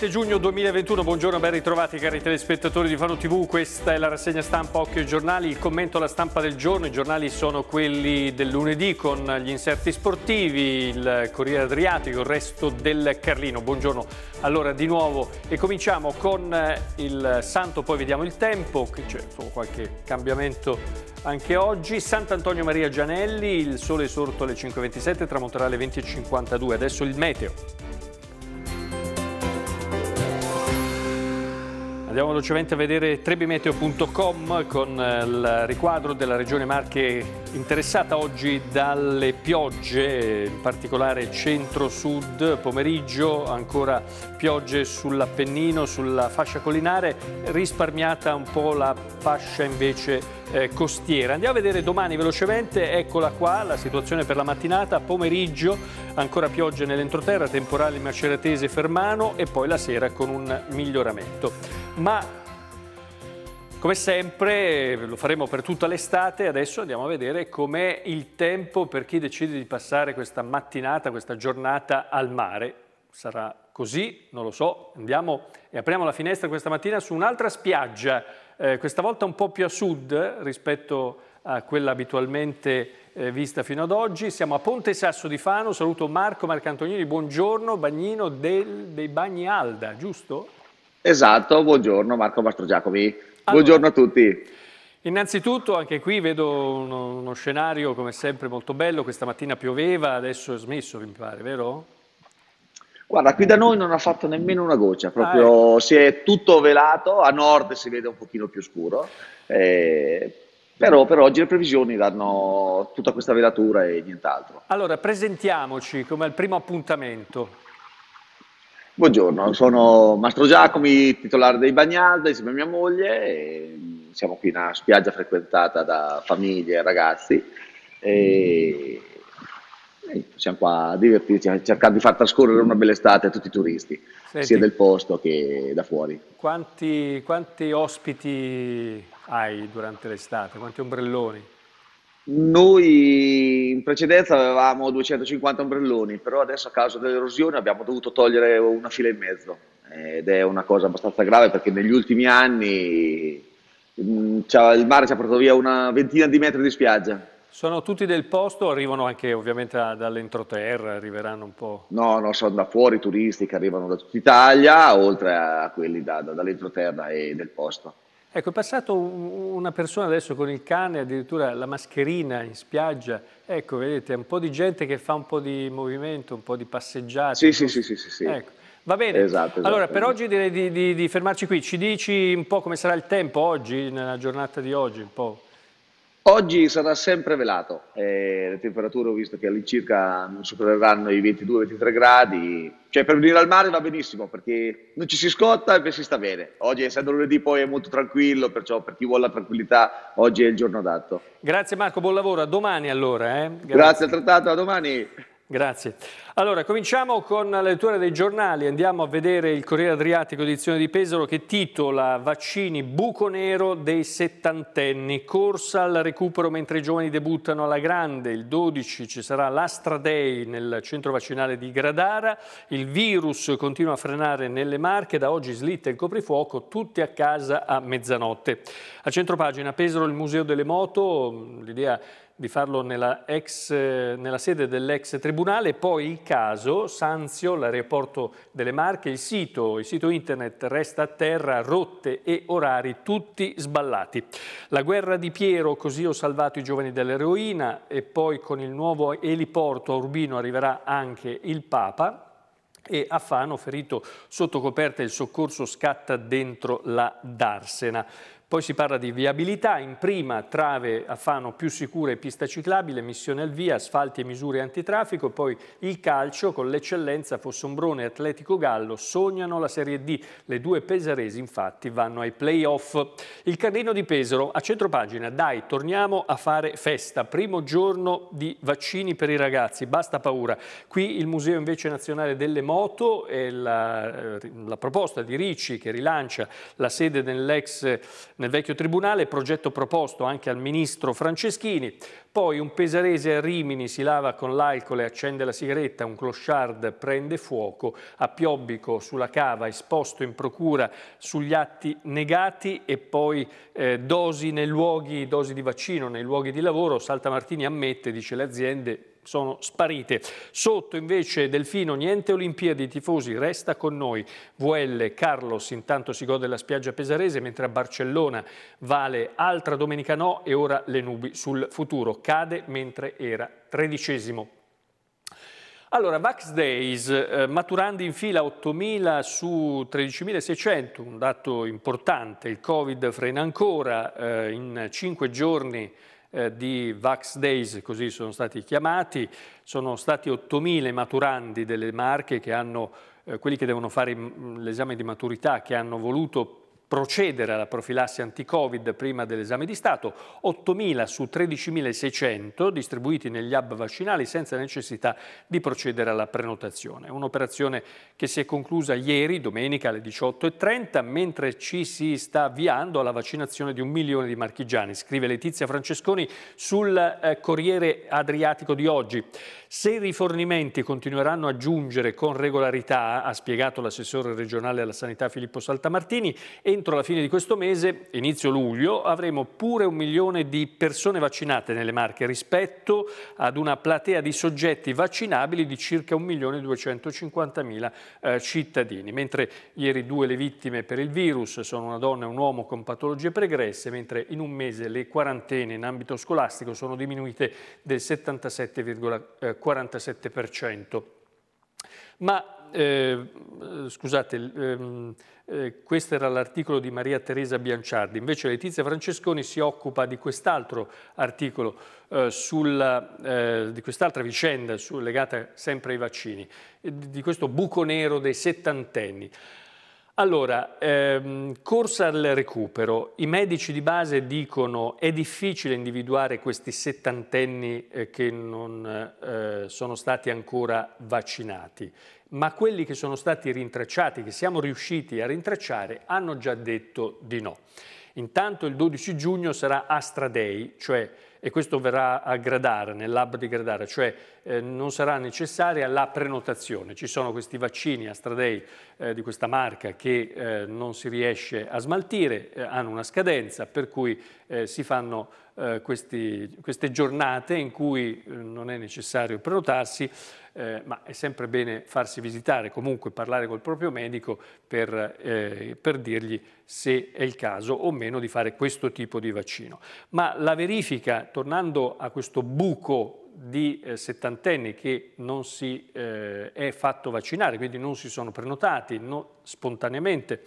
7 giugno 2021, buongiorno, ben ritrovati cari telespettatori di Fano TV, questa è la rassegna stampa Occhio ai giornali, il commento alla stampa del giorno, i giornali sono quelli del lunedì con gli inserti sportivi, il Corriere Adriatico, il resto del Carlino, buongiorno allora di nuovo e cominciamo con eh, il Santo, poi vediamo il tempo, che c'è qualche cambiamento anche oggi. Sant'Antonio Maria Gianelli, il sole sorto alle 5.27, tramonterà alle 20.52, adesso il meteo. Andiamo velocemente a vedere trebimeteo.com con eh, il riquadro della regione Marche interessata oggi dalle piogge, in particolare centro-sud, pomeriggio, ancora piogge sull'Appennino, sulla fascia collinare, risparmiata un po' la fascia invece eh, costiera. Andiamo a vedere domani velocemente, eccola qua la situazione per la mattinata, pomeriggio ancora piogge nell'entroterra, temporali maceratese fermano e poi la sera con un miglioramento. Ma come sempre lo faremo per tutta l'estate, adesso andiamo a vedere com'è il tempo per chi decide di passare questa mattinata, questa giornata al mare. Sarà così? Non lo so. Andiamo e apriamo la finestra questa mattina su un'altra spiaggia, eh, questa volta un po' più a sud rispetto a quella abitualmente eh, vista fino ad oggi. Siamo a Ponte Sasso di Fano, saluto Marco Marcantonini, buongiorno, bagnino del, dei Bagni Alda, giusto? Esatto, buongiorno Marco Mastro Giacomi. Allora, Buongiorno a tutti. Innanzitutto anche qui vedo uno, uno, scenario come sempre molto bello, questa mattina pioveva, adesso è smesso mi pare, vero? Guarda, qui da noi non ha fatto nemmeno una goccia, ah, proprio ah, ecco. si è tutto velato, a nord si vede un pochino più scuro, eh, però per oggi le previsioni danno tutta questa velatura e nient'altro. Allora, presentiamoci come al primo appuntamento. Buongiorno, sono Mastro Giacomi, titolare dei Bagnalda, insieme a mia moglie. E siamo qui in una spiaggia frequentata da famiglie e ragazzi. E siamo qua a divertirci, a cercare di far trascorrere una bella estate a tutti i turisti, Senti, sia del posto che da fuori. Quanti, quanti ospiti hai durante l'estate? Quanti ombrelloni? Noi in precedenza avevamo 250 ombrelloni, però adesso a causa dell'erosione abbiamo dovuto togliere una fila e mezzo ed è una cosa abbastanza grave perché negli ultimi anni mm, il mare ci ha portato via una ventina di metri di spiaggia. Sono tutti del posto, arrivano anche ovviamente dall'entroterra, arriveranno un po'? No, no, sono da fuori turisti che arrivano da tutta Italia, oltre a quelli da, da, dall'entroterra e del posto. Ecco, è passato una persona adesso con il cane, addirittura la mascherina in spiaggia. Ecco, vedete, un po' di gente che fa un po' di movimento, un po' di passeggiata. Sì, sì, sì, sì, sì, Ecco. Va bene, esatto, esatto. allora per esatto. oggi direi di, di, di fermarci qui. Ci dici un po' come sarà il tempo oggi, nella giornata di oggi? Un po'. Oggi sarà sempre velato, eh, le temperature ho visto che all'incirca non supereranno i 22-23 gradi, cioè per venire al mare va benissimo perché non ci si scotta e si sta bene. Oggi essendo lunedì poi è molto tranquillo, perciò per chi vuole la tranquillità oggi è il giorno adatto. Grazie Marco, buon lavoro, a domani allora. Eh? Grazie. Grazie altrettanto, a domani. Grazie. Allora, cominciamo con la lettura dei giornali. Andiamo a vedere il Corriere Adriatico edizione di Pesaro che titola Vaccini buco nero dei settantenni, corsa al recupero mentre i giovani debuttano alla grande. Il 12 ci sarà l'Astra Day nel centro vaccinale di Gradara. Il virus continua a frenare nelle Marche, da oggi slitta il coprifuoco, tutti a casa a mezzanotte. A centro pagina Pesaro il Museo delle Moto, l'idea di farlo nella, ex, nella sede dell'ex tribunale, poi il caso, Sanzio, l'aeroporto delle Marche, il sito, il sito internet resta a terra, rotte e orari tutti sballati. La guerra di Piero, così ho salvato i giovani dell'eroina e poi con il nuovo eliporto a Urbino arriverà anche il Papa, e a Fano, ferito sotto coperta, il soccorso scatta dentro la darsena. Poi si parla di viabilità, in prima trave a Fano più sicure e pista ciclabile, missione al via, asfalti e misure antitraffico, poi il calcio con l'eccellenza Fossombrone e Atletico Gallo sognano la Serie D, le due pesaresi infatti vanno ai playoff. Il Carrino di Pesaro a centropagina, dai torniamo a fare festa, primo giorno di vaccini per i ragazzi, basta paura. Qui il Museo invece nazionale delle moto e la, eh, la proposta di Ricci che rilancia la sede dell'ex eh, nel vecchio tribunale progetto proposto anche al ministro Franceschini, poi un pesarese a Rimini si lava con l'alcol e accende la sigaretta, un clochard prende fuoco, a Piobbico sulla cava esposto in procura sugli atti negati e poi eh, dosi, nei luoghi, dosi di vaccino nei luoghi di lavoro, Saltamartini ammette, dice le aziende sono sparite. Sotto invece Delfino, niente Olimpiadi, tifosi, resta con noi. VL Carlos intanto si gode la spiaggia pesarese, mentre a Barcellona vale altra domenica no e ora le nubi sul futuro. Cade mentre era tredicesimo. Allora, Vax Days, eh, maturandi in fila 8.000 su 13.600, un dato importante, il Covid frena ancora, eh, in cinque giorni eh, di Vax Days, così sono stati chiamati, sono stati 8.000 maturandi delle Marche che hanno, eh, quelli che devono fare mm, l'esame di maturità, che hanno voluto procedere alla profilassi anti-Covid prima dell'esame di Stato, 8.000 su 13.600 distribuiti negli hub vaccinali senza necessità di procedere alla prenotazione. Un'operazione che si è conclusa ieri, domenica alle 18.30, mentre ci si sta avviando alla vaccinazione di un milione di marchigiani, scrive Letizia Francesconi sul eh, Corriere Adriatico di oggi. Se i rifornimenti continueranno a giungere con regolarità, ha spiegato l'assessore regionale alla sanità Filippo Saltamartini, entro la fine di questo mese, inizio luglio, avremo pure un milione di persone vaccinate nelle Marche rispetto ad una platea di soggetti vaccinabili di circa 1.250.000 eh, cittadini. Mentre ieri due le vittime per il virus sono una donna e un uomo con patologie pregresse, mentre in un mese le quarantene in ambito scolastico sono diminuite del 77,4%. 47%. Ma, eh, scusate, ehm, eh, questo era l'articolo di Maria Teresa Bianciardi, invece Letizia Francesconi si occupa di quest'altro articolo, eh, sulla, eh, di quest'altra vicenda su, legata sempre ai vaccini, eh, di questo buco nero dei settantenni. Allora, ehm, corsa al recupero. I medici di base dicono che è difficile individuare questi settantenni eh, che non eh, sono stati ancora vaccinati, ma quelli che sono stati rintracciati, che siamo riusciti a rintracciare, hanno già detto di no. Intanto il 12 giugno sarà Astra Day, cioè e questo verrà a gradare, nel di gradare, cioè eh, non sarà necessaria la prenotazione. Ci sono questi vaccini Astradei eh, di questa marca che eh, non si riesce a smaltire, eh, hanno una scadenza per cui eh, si fanno eh, questi, queste giornate in cui non è necessario prenotarsi eh, ma è sempre bene farsi visitare, comunque parlare col proprio medico per, eh, per dirgli se è il caso o meno di fare questo tipo di vaccino. Ma la verifica, tornando a questo buco di eh, settantenni che non si eh, è fatto vaccinare, quindi non si sono prenotati no, spontaneamente,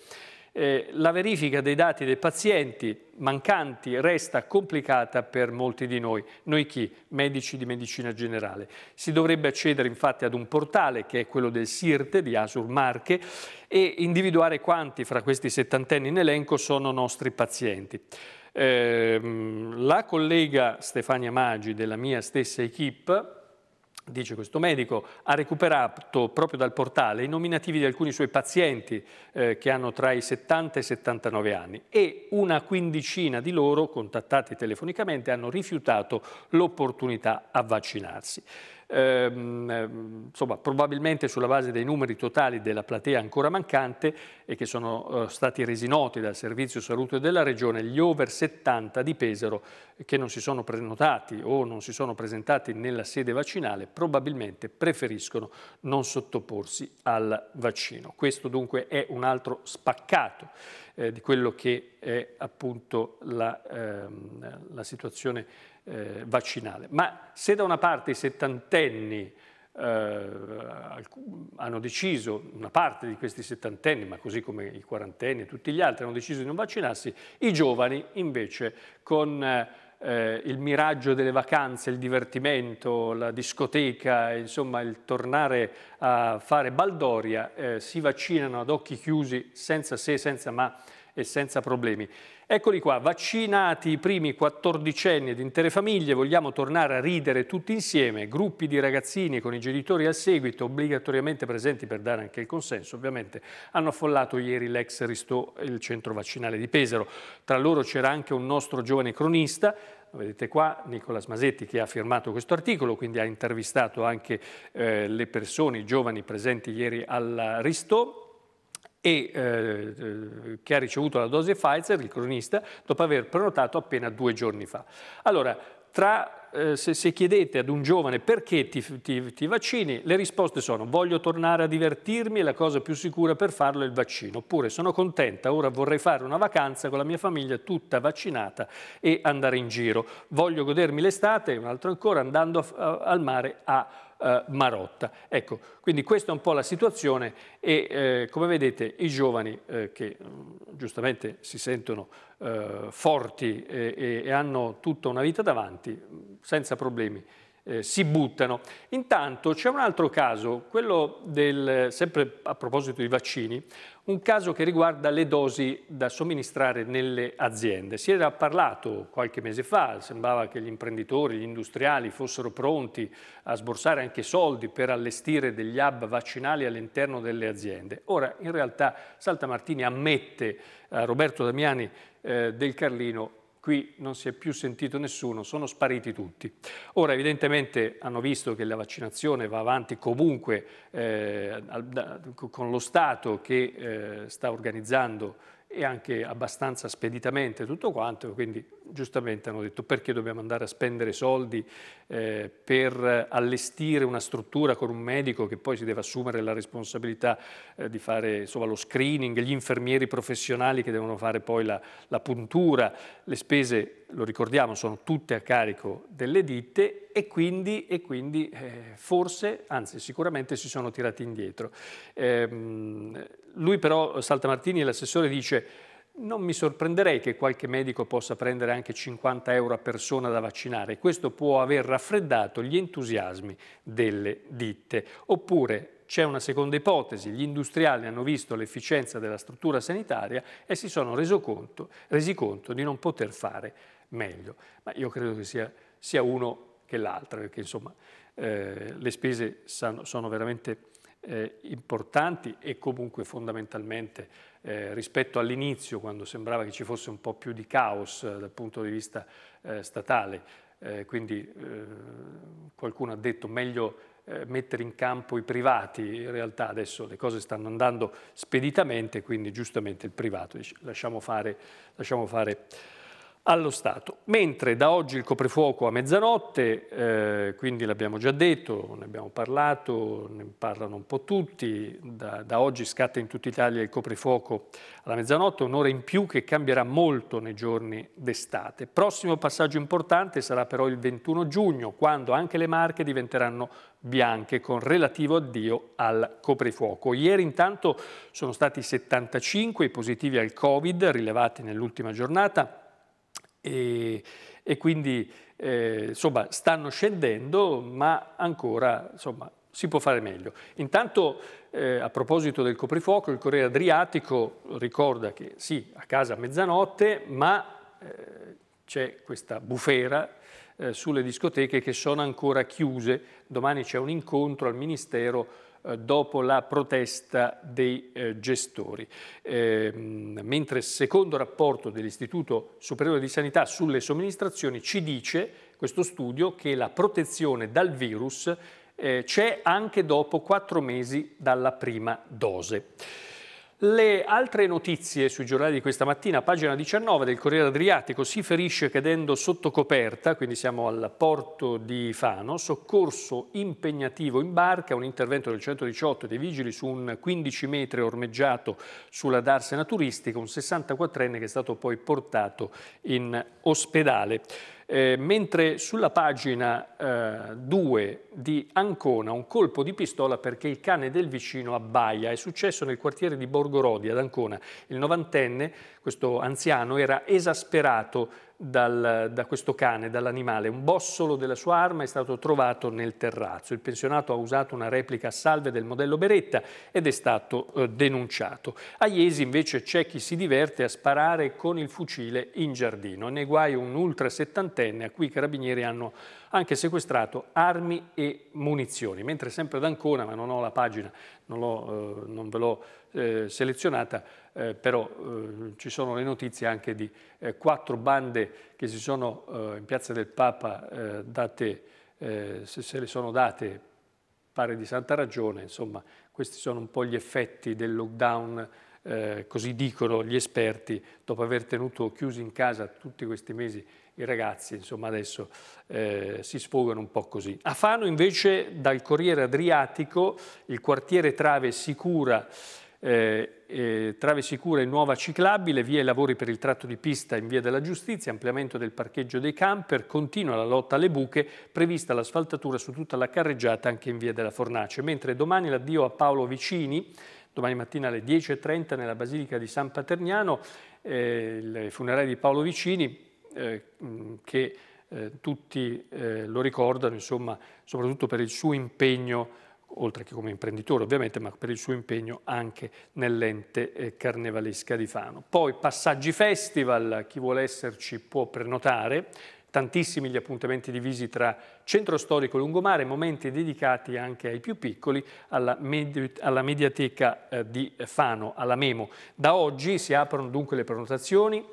eh, la verifica dei dati dei pazienti mancanti resta complicata per molti di noi. Noi chi? Medici di medicina generale. Si dovrebbe accedere infatti ad un portale che è quello del SIRTE di Asur Marche e individuare quanti fra questi settantenni in elenco sono nostri pazienti. Eh, la collega Stefania Maggi della mia stessa equip dice questo medico, ha recuperato proprio dal portale i nominativi di alcuni suoi pazienti eh, che hanno tra i 70 e i 79 anni e una quindicina di loro, contattati telefonicamente, hanno rifiutato l'opportunità a vaccinarsi ehm, insomma, probabilmente sulla base dei numeri totali della platea ancora mancante e che sono eh, stati resi noti dal Servizio Salute della Regione, gli over 70 di Pesaro che non si sono prenotati o non si sono presentati nella sede vaccinale probabilmente preferiscono non sottoporsi al vaccino. Questo dunque è un altro spaccato eh, di quello che è appunto la, ehm, la situazione eh, vaccinale. Ma se da una parte i settantenni eh, hanno deciso, una parte di questi settantenni, ma così come i quarantenni e tutti gli altri, hanno deciso di non vaccinarsi, i giovani invece con eh, il miraggio delle vacanze, il divertimento, la discoteca, insomma il tornare a fare baldoria, eh, si vaccinano ad occhi chiusi, senza se, senza ma, e senza problemi. Eccoli qua, vaccinati i primi quattordicenni ed intere famiglie, vogliamo tornare a ridere tutti insieme, gruppi di ragazzini con i genitori al seguito, obbligatoriamente presenti per dare anche il consenso, ovviamente, hanno affollato ieri l'ex Ristò, il centro vaccinale di Pesaro. Tra loro c'era anche un nostro giovane cronista, lo vedete qua Nicola Smasetti che ha firmato questo articolo, quindi ha intervistato anche eh, le persone, i giovani presenti ieri alla Ristò e eh, che ha ricevuto la dose Pfizer, il cronista, dopo aver prenotato appena due giorni fa. Allora, tra eh, se, se, chiedete ad un giovane perché ti, ti, ti, vaccini, le risposte sono voglio tornare a divertirmi e la cosa più sicura per farlo è il vaccino, oppure sono contenta, ora vorrei fare una vacanza con la mia famiglia tutta vaccinata e andare in giro, voglio godermi l'estate, un altro ancora, andando a, al mare a eh, Marotta. Ecco, quindi questa è un po' la situazione e eh, come vedete i giovani eh, che mm, giustamente si sentono eh, forti e, e, hanno tutta una vita davanti, senza problemi, eh, si buttano. Intanto c'è un altro caso, quello del, sempre a proposito dei vaccini, un caso che riguarda le dosi da somministrare nelle aziende. Si era parlato qualche mese fa, sembrava che gli imprenditori, gli industriali fossero pronti a sborsare anche soldi per allestire degli hub vaccinali all'interno delle aziende. Ora in realtà Saltamartini ammette a eh, Roberto Damiani eh, del Carlino qui non si è più sentito nessuno, sono spariti tutti. Ora evidentemente hanno visto che la vaccinazione va avanti comunque eh, con lo Stato che eh, sta organizzando e anche abbastanza speditamente tutto quanto, quindi giustamente hanno detto perché dobbiamo andare a spendere soldi eh, per allestire una struttura con un medico che poi si deve assumere la responsabilità eh, di fare insomma, lo screening, gli infermieri professionali che devono fare poi la, la puntura, le spese, lo ricordiamo, sono tutte a carico delle ditte e quindi, e quindi eh, forse, anzi sicuramente si sono tirati indietro. Ehm, lui però, Saltamartini, l'assessore dice non mi sorprenderei che qualche medico possa prendere anche 50 euro a persona da vaccinare. Questo può aver raffreddato gli entusiasmi delle ditte. Oppure c'è una seconda ipotesi, gli industriali hanno visto l'efficienza della struttura sanitaria e si sono conto, resi conto di non poter fare meglio. Ma io credo che sia, sia uno che l'altro, perché insomma eh, le spese sono veramente eh, importanti e comunque fondamentalmente eh, rispetto all'inizio, quando sembrava che ci fosse un po' più di caos eh, dal punto di vista eh, statale, eh, quindi qualcuno ha detto meglio mettere in campo i privati, in realtà adesso le cose stanno andando speditamente, quindi giustamente il privato dice lasciamo fare, lasciamo fare allo Stato. Mentre da oggi il coprifuoco a mezzanotte, eh, quindi l'abbiamo già detto, ne abbiamo parlato, ne parlano un po' tutti, da, da oggi scatta in tutta Italia il coprifuoco alla mezzanotte, un'ora in più che cambierà molto nei giorni d'estate. Prossimo passaggio importante sarà però il 21 giugno, quando anche le marche diventeranno bianche con relativo addio al coprifuoco. Ieri intanto sono stati 75 i positivi al Covid rilevati nell'ultima giornata, e, e quindi eh, insomma, stanno scendendo, ma ancora insomma, si può fare meglio. Intanto, eh, a proposito del coprifuoco, il Corriere Adriatico ricorda che sì, a casa a mezzanotte, ma eh, c'è questa bufera eh, sulle discoteche che sono ancora chiuse. Domani c'è un incontro al Ministero eh, dopo la protesta dei eh, gestori. Ehm, mentre il secondo rapporto dell'Istituto Superiore di Sanità sulle somministrazioni ci dice, questo studio, che la protezione dal virus eh, c'è anche dopo quattro mesi dalla prima dose. Le altre notizie sui giornali di questa mattina, pagina 19 del Corriere Adriatico, si ferisce cadendo sotto coperta, quindi siamo al porto di Fano, soccorso impegnativo in barca, un intervento del 118 dei vigili su un 15 metri ormeggiato sulla darsena turistica, un 64enne che è stato poi portato in ospedale. Eh, mentre sulla pagina eh, 2 di Ancona un colpo di pistola perché il cane del vicino abbaia. È successo nel quartiere di Borgorodi ad Ancona. Il novantenne, questo anziano, era esasperato dal, da questo cane, dall'animale. Un bossolo della sua arma è stato trovato nel terrazzo. Il pensionato ha usato una replica a salve del modello Beretta ed è stato eh, denunciato. A Iesi invece c'è chi si diverte a sparare con il fucile in giardino. Ne guai un ultra settantenne a cui i carabinieri hanno anche sequestrato armi e munizioni. Mentre sempre ad Ancona, ma non ho la pagina, non, eh, non ve l'ho eh, selezionata, eh, però eh, ci sono le notizie anche di eh, quattro bande che si sono eh, in Piazza del Papa date, se, se le sono date, pare di santa ragione, insomma questi sono un po' gli effetti del lockdown eh, così dicono gli esperti, dopo aver tenuto chiusi in casa tutti questi mesi i ragazzi, insomma adesso eh, si sfogano un po' così. A Fano invece dal Corriere Adriatico, il quartiere Trave sicura eh, eh, trave sicure e nuova ciclabile, via i lavori per il tratto di pista in via della giustizia, ampliamento del parcheggio dei camper, continua la lotta alle buche, prevista l'asfaltatura su tutta la carreggiata anche in via della Fornace, mentre domani l'addio a Paolo Vicini, domani mattina alle 10.30 nella Basilica di San Paterniano, eh, il funerale di Paolo Vicini eh, che eh, tutti eh, lo ricordano, insomma, soprattutto per il suo impegno oltre che come imprenditore ovviamente, ma per il suo impegno anche nell'ente eh, carnevalesca di Fano. Poi Passaggi Festival, chi vuole esserci può prenotare, tantissimi gli appuntamenti divisi tra centro storico e lungomare, momenti dedicati anche ai più piccoli, alla, medi alla mediateca eh, di Fano, alla Memo. Da oggi si aprono dunque le prenotazioni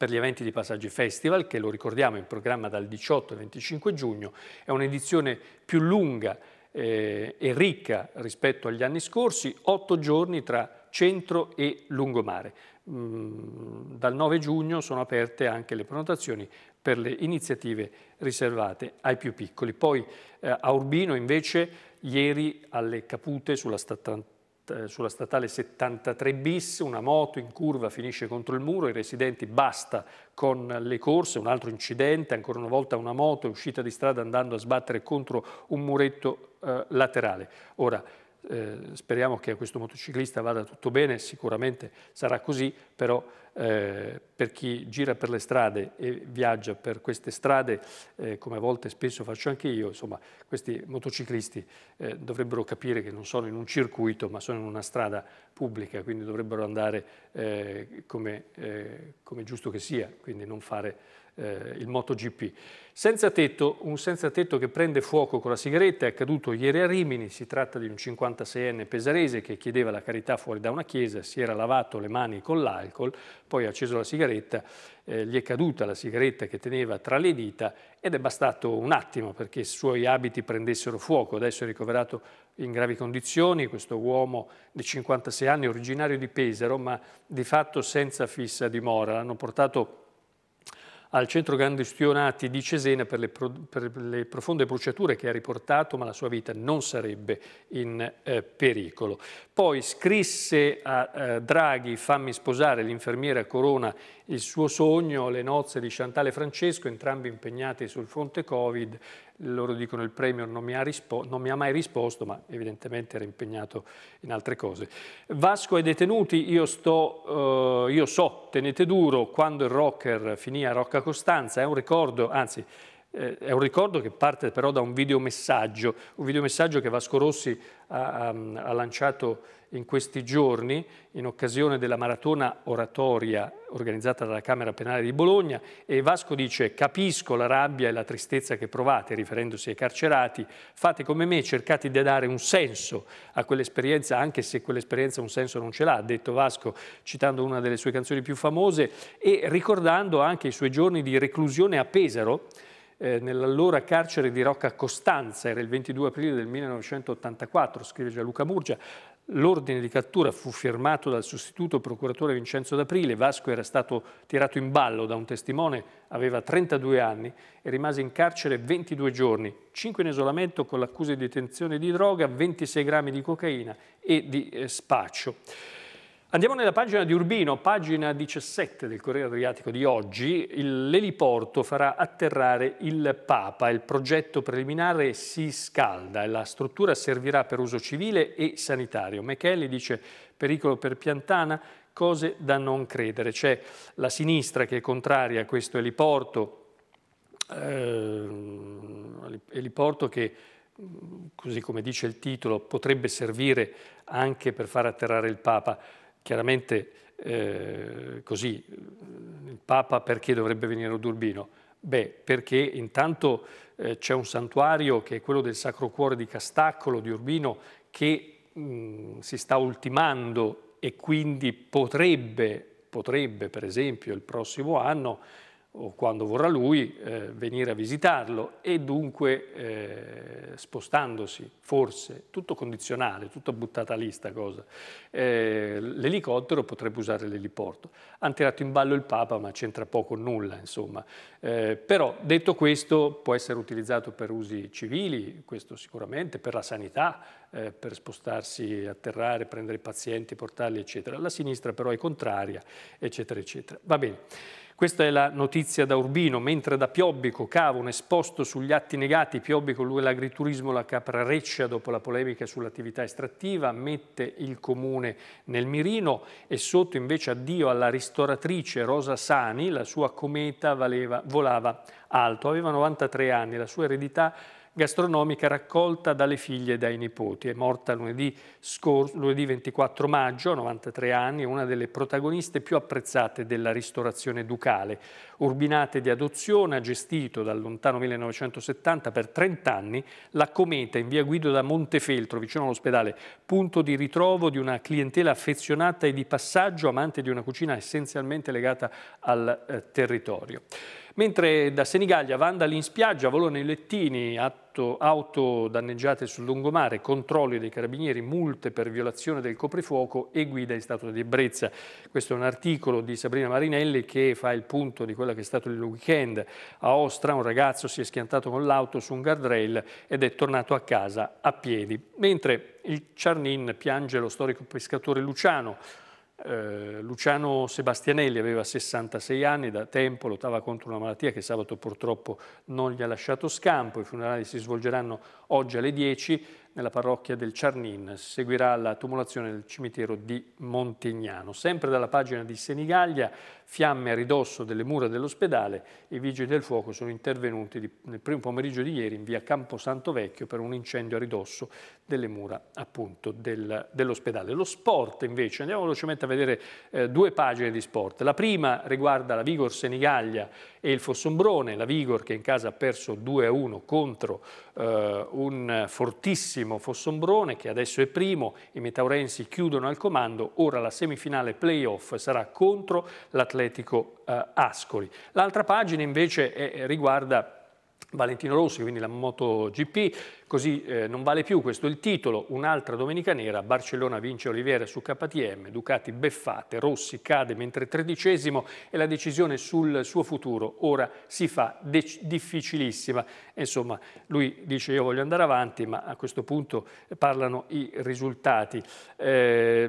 per gli eventi di Passaggi Festival, che lo ricordiamo in programma dal 18 al 25 giugno, è un'edizione più lunga eh, e ricca rispetto agli anni scorsi, otto giorni tra centro e lungomare. Mm, dal 9 giugno sono aperte anche le prenotazioni per le iniziative riservate ai più piccoli. Poi eh, a Urbino invece ieri alle Capute sulla statale eh, sulla statale 73 bis, una moto in curva finisce contro il muro, i residenti basta con le corse, un altro incidente, ancora una volta una moto è uscita di strada andando a sbattere contro un muretto eh, laterale. Ora, eh, speriamo che a questo motociclista vada tutto bene, sicuramente sarà così, però eh, per chi gira per le strade e viaggia per queste strade, eh, come a volte spesso faccio anche io, insomma, questi motociclisti eh, dovrebbero capire che non sono in un circuito, ma sono in una strada pubblica, quindi dovrebbero andare eh, come, eh, come giusto che sia, quindi non fare eh, il MotoGP. Senza tetto, un senza tetto che prende fuoco con la sigaretta è accaduto ieri a Rimini, si tratta di un 56enne pesarese che chiedeva la carità fuori da una chiesa, si era lavato le mani con l'alcol, poi ha acceso la sigaretta, eh, gli è caduta la sigaretta che teneva tra le dita ed è bastato un attimo perché i suoi abiti prendessero fuoco, adesso è ricoverato in gravi condizioni, questo uomo di 56 anni originario di Pesaro ma di fatto senza fissa dimora, l'hanno portato al centro grandi Grandistionati di Cesena per le, pro, per le, profonde bruciature che ha riportato, ma la sua vita non sarebbe in eh, pericolo. Poi scrisse a eh, Draghi, fammi sposare l'infermiera Corona il suo sogno, le nozze di Chantal e Francesco, entrambi impegnati sul fronte Covid, loro dicono il premio non mi, non mi ha, mai risposto, ma evidentemente era impegnato in altre cose. Vasco ai detenuti, io, sto, eh, io so, tenete duro, quando il rocker finì a Rocca Costanza, è un ricordo, anzi eh, è un ricordo che parte però da un videomessaggio, un videomessaggio che Vasco Rossi ha, ha, ehm, ha lanciato in questi giorni in occasione della maratona oratoria organizzata dalla Camera Penale di Bologna e Vasco dice capisco la rabbia e la tristezza che provate riferendosi ai carcerati, fate come me, cercate di dare un senso a quell'esperienza anche se quell'esperienza un senso non ce l'ha, ha detto Vasco citando una delle sue canzoni più famose e ricordando anche i suoi giorni di reclusione a Pesaro eh, nell'allora carcere di Rocca Costanza, era il 22 aprile del 1984, scrive Gianluca Murgia, L'ordine di cattura fu firmato dal sostituto procuratore Vincenzo D'Aprile. Vasco era stato tirato in ballo da un testimone, aveva 32 anni e rimase in carcere 22 giorni, 5 in isolamento con l'accusa di detenzione di droga, 26 grammi di cocaina e di eh, spaccio. Andiamo nella pagina di Urbino, pagina 17 del Corriere Adriatico di oggi. L'eliporto farà atterrare il Papa. Il progetto preliminare si scalda e la struttura servirà per uso civile e sanitario. Micheli dice pericolo per Piantana, cose da non credere. C'è la sinistra che è contraria a questo eliporto, eh, eliporto che così come dice il titolo, potrebbe servire anche per far atterrare il Papa. Chiaramente eh, così il Papa perché dovrebbe venire a Durbino? Beh, perché intanto eh, c'è un santuario che è quello del Sacro Cuore di Castaccolo di Urbino che mh, mm, si sta ultimando e quindi potrebbe, potrebbe per esempio il prossimo anno o quando vorrà lui eh, venire a visitarlo e dunque eh, spostandosi, forse, tutto condizionale, tutto buttata lì sta cosa, eh, l'elicottero potrebbe usare l'eliporto. Hanno tirato in ballo il Papa ma c'entra poco o nulla insomma, eh, però detto questo può essere utilizzato per usi civili, questo sicuramente, per la sanità, eh, per spostarsi, atterrare, prendere i pazienti, portarli eccetera. La sinistra però è contraria eccetera eccetera. Va bene. Questa è la notizia da Urbino, mentre da Piobbico, Cavo, un esposto sugli atti negati, Piobbico, lui l'agriturismo, la caprareccia dopo la polemica sull'attività estrattiva, mette il comune nel mirino e sotto invece addio alla ristoratrice Rosa Sani, la sua cometa valeva, volava alto, aveva 93 anni, la sua eredità gastronomica raccolta dalle figlie e dai nipoti. È morta lunedì, lunedì 24 maggio, a 93 anni, una delle protagoniste più apprezzate della ristorazione ducale. Urbinate di adozione, ha gestito dal lontano 1970 per 30 anni la Cometa in via Guido da Montefeltro, vicino all'ospedale, punto di ritrovo di una clientela affezionata e di passaggio amante di una cucina essenzialmente legata al eh, territorio. Mentre da Senigallia vandali in spiaggia, volano i lettini, atto, auto danneggiate sul lungomare, controlli dei carabinieri, multe per violazione del coprifuoco e guida in stato di ebbrezza. Questo è un articolo di Sabrina Marinelli che fa il punto di quello che è stato il weekend. A Ostra un ragazzo si è schiantato con l'auto su un guardrail ed è tornato a casa a piedi. Mentre il Ciarnin piange lo storico pescatore Luciano, eh, Luciano Sebastianelli aveva 66 anni, da tempo lottava contro una malattia che sabato purtroppo non gli ha lasciato scampo, i funerali si svolgeranno oggi alle 10, nella parrocchia del Ciarnin, seguirà la tumulazione del cimitero di Montignano. Sempre dalla pagina di Senigallia, fiamme a ridosso delle mura dell'ospedale, i vigili del fuoco sono intervenuti nel primo pomeriggio di ieri in via Camposanto Vecchio per un incendio a ridosso delle mura appunto del, dell'ospedale. Lo sport invece, andiamo velocemente a vedere eh, due pagine di sport. La prima riguarda la Vigor Senigallia e il Fossombrone, la Vigor che in casa ha perso 2-1 contro eh, un fortissimo Fossombrone che adesso è primo, i metaurensi chiudono al comando, ora la semifinale playoff sarà contro l'Atletico eh, Ascoli. L'altra pagina invece è, eh, riguarda Valentino Rossi, quindi la MotoGP, così eh, non vale più questo il titolo, un'altra domenica nera, Barcellona vince Oliveira su KTM, Ducati beffate, Rossi cade mentre tredicesimo e la decisione sul suo futuro ora si fa difficilissima. Insomma, lui dice io voglio andare avanti, ma a questo punto eh, parlano i risultati. Eh,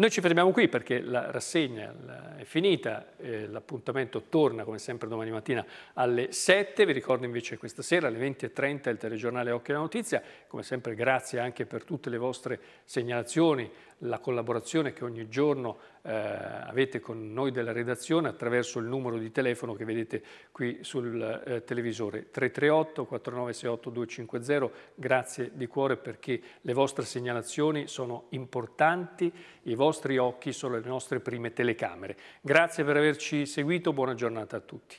noi ci fermiamo qui perché la rassegna è finita, l'appuntamento torna come sempre domani mattina alle 7, vi ricordo invece questa sera alle 20.30 il telegiornale Occhio alla Notizia, come sempre grazie anche per tutte le vostre segnalazioni, la collaborazione che ogni giorno eh, avete con noi della redazione attraverso il numero di telefono che vedete qui sul eh, televisore 338 4968 250. Grazie di cuore perché le vostre segnalazioni sono importanti, i vostri occhi sono le nostre prime telecamere. Grazie per averci seguito, buona giornata a tutti.